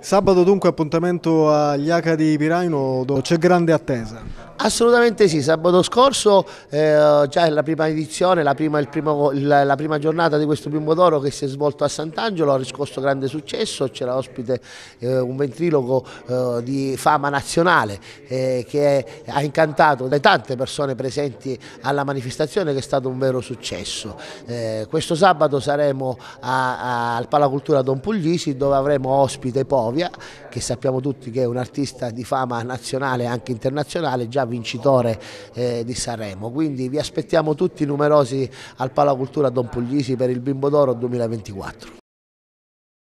Sabato dunque appuntamento agli H di Piraino, c'è grande attesa. Assolutamente sì, sabato scorso eh, già è la prima edizione, la prima, primo, la, la prima, giornata di questo Bimbo d'Oro che si è svolto a Sant'Angelo, ha riscosso grande successo, c'era ospite eh, un ventriloco eh, di fama nazionale eh, che ha incantato le tante persone presenti alla manifestazione che è stato un vero successo. Eh, questo sabato saremo a, a, al Palacultura Don Puglisi dove avremo ospite Povia che sappiamo tutti che è un artista di fama nazionale e anche internazionale, già vincitore eh, di Sanremo. Quindi vi aspettiamo tutti numerosi al Palacultura Don Puglisi per il Bimbo d'Oro 2024.